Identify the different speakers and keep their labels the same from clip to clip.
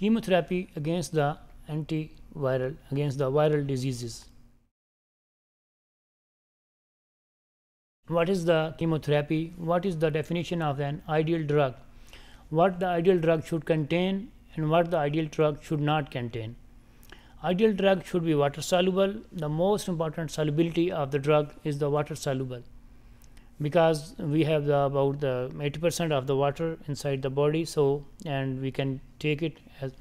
Speaker 1: chemotherapy against the antiviral against the viral diseases what is the chemotherapy what is the definition of an ideal drug what the ideal drug should contain and what the ideal drug should not contain ideal drug should be water soluble the most important solubility of the drug is the water soluble because we have the, about the 80% of the water inside the body so and we can take it as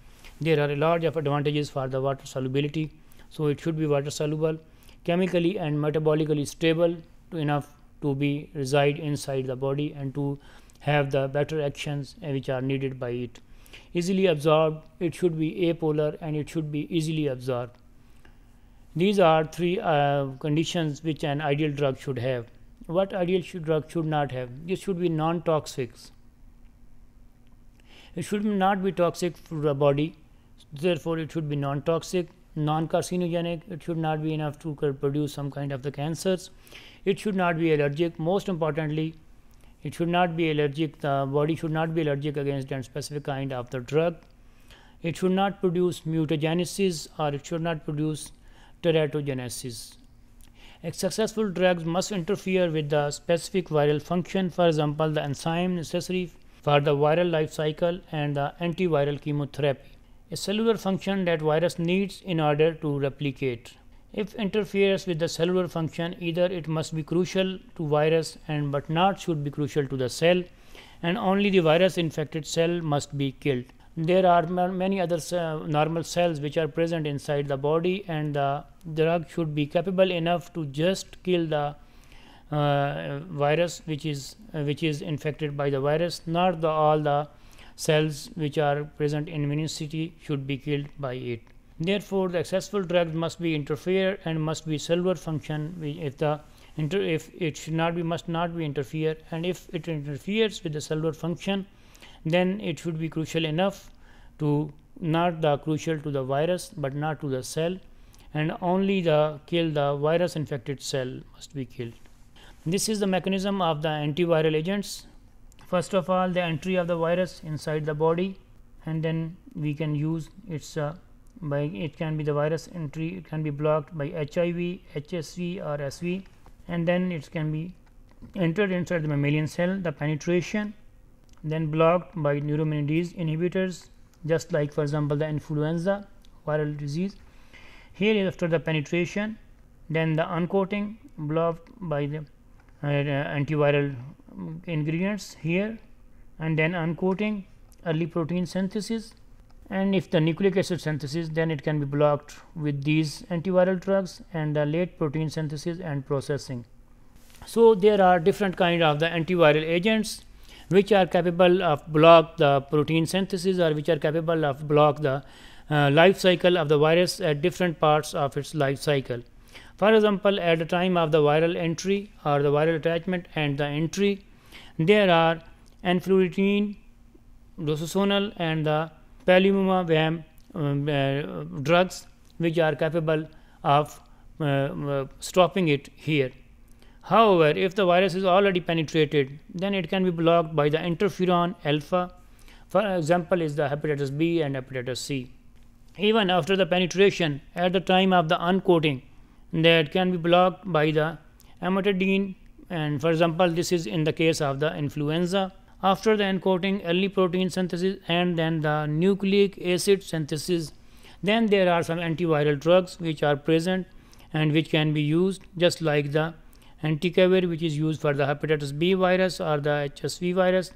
Speaker 1: there are a lot of advantages for the water solubility so it should be water soluble chemically and metabolically stable to enough to be reside inside the body and to have the better actions which are needed by it easily absorbed it should be apolar and it should be easily absorbed these are three uh, conditions which an ideal drug should have what ideal should drug should not have this should be non toxic it should not be toxic for the body therefore it should be non toxic non carcinogenic it should not be enough to produce some kind of the cancers it should not be allergic most importantly it should not be allergic the body should not be allergic against a specific kind of the drug it should not produce mutagenesis or it should not produce teratogenesis a successful drug must interfere with the specific viral function, for example, the enzyme necessary for the viral life cycle and the antiviral chemotherapy, a cellular function that virus needs in order to replicate. If interferes with the cellular function, either it must be crucial to virus and but not should be crucial to the cell, and only the virus infected cell must be killed there are many other uh, normal cells which are present inside the body and the drug should be capable enough to just kill the uh, virus which is uh, which is infected by the virus not the all the cells which are present in immunicity should be killed by it therefore the successful drug must be interfere and must be cellular function if the if it should not be must not be interfere and if it interferes with the cellular function then it should be crucial enough to not the crucial to the virus, but not to the cell and only the kill the virus infected cell must be killed. This is the mechanism of the antiviral agents. First of all the entry of the virus inside the body and then we can use its uh, by it can be the virus entry it can be blocked by HIV, HSV or SV and then it can be entered inside the mammalian cell the penetration then blocked by neuraminidase inhibitors just like for example the influenza viral disease here is after the penetration then the uncoating blocked by the uh, antiviral ingredients here and then uncoating early protein synthesis and if the nucleic acid synthesis then it can be blocked with these antiviral drugs and the late protein synthesis and processing. So, there are different kind of the antiviral agents which are capable of block the protein synthesis or which are capable of block the uh, life cycle of the virus at different parts of its life cycle. For example, at the time of the viral entry or the viral attachment and the entry, there are enfluoretine, docosonal and the palivumab um, uh, drugs which are capable of uh, uh stopping it here. However, if the virus is already penetrated, then it can be blocked by the interferon alpha. For example, is the hepatitis B and hepatitis C. Even after the penetration, at the time of the uncoating, that can be blocked by the amotidine. And for example, this is in the case of the influenza. After the uncoating, early protein synthesis and then the nucleic acid synthesis. Then there are some antiviral drugs which are present and which can be used just like the Antiviral, which is used for the hepatitis B virus or the HSV virus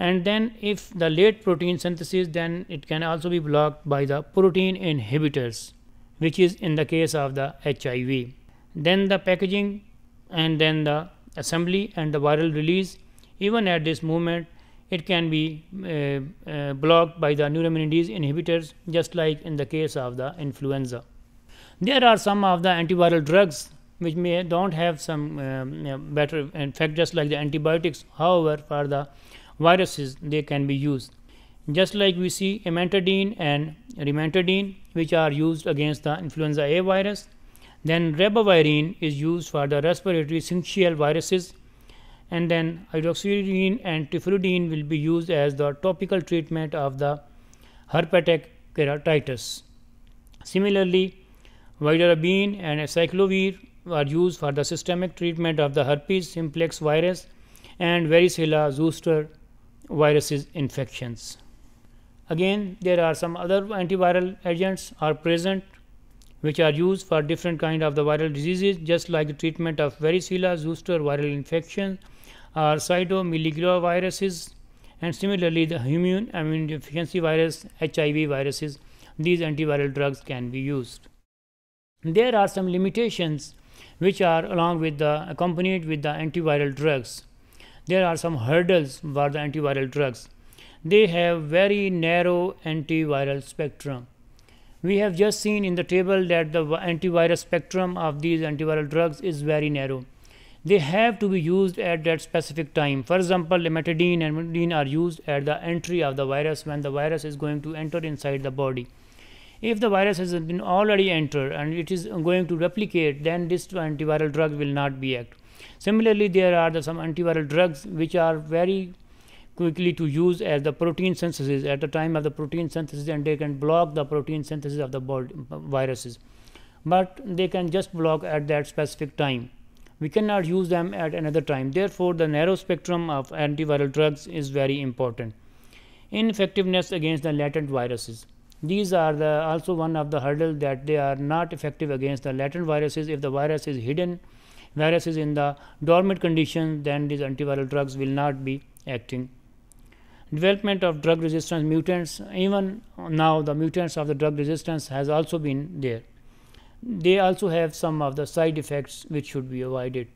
Speaker 1: and then if the late protein synthesis then it can also be blocked by the protein inhibitors which is in the case of the HIV then the packaging and then the assembly and the viral release even at this moment it can be uh, uh, blocked by the neuraminidase inhibitors just like in the case of the influenza there are some of the antiviral drugs which may don't have some um, better in fact just like the antibiotics however for the viruses they can be used just like we see amantadine and remantadine which are used against the influenza A virus then ribavirine is used for the respiratory syncytial viruses and then hydroxyuridine and tifluridine will be used as the topical treatment of the herpetic keratitis similarly vidarabine and acyclovir are used for the systemic treatment of the herpes simplex virus and varicella zoster viruses infections. Again, there are some other antiviral agents are present which are used for different kind of the viral diseases just like the treatment of varicella zoster viral infections or cytomegaloviruses and similarly the immune immune deficiency virus HIV viruses these antiviral drugs can be used. There are some limitations which are along with the accompanied with the antiviral drugs. There are some hurdles for the antiviral drugs. They have very narrow antiviral spectrum. We have just seen in the table that the antivirus spectrum of these antiviral drugs is very narrow. They have to be used at that specific time. For example, lamantidine and imidine are used at the entry of the virus when the virus is going to enter inside the body if the virus has been already entered and it is going to replicate, then this antiviral drug will not be active. Similarly, there are the, some antiviral drugs which are very quickly to use as the protein synthesis at the time of the protein synthesis and they can block the protein synthesis of the body, uh, viruses but they can just block at that specific time we cannot use them at another time therefore the narrow spectrum of antiviral drugs is very important ineffectiveness against the latent viruses these are the also one of the hurdles that they are not effective against the latent viruses. If the virus is hidden, virus is in the dormant condition, then these antiviral drugs will not be acting. Development of drug resistance mutants, even now the mutants of the drug resistance has also been there. They also have some of the side effects which should be avoided.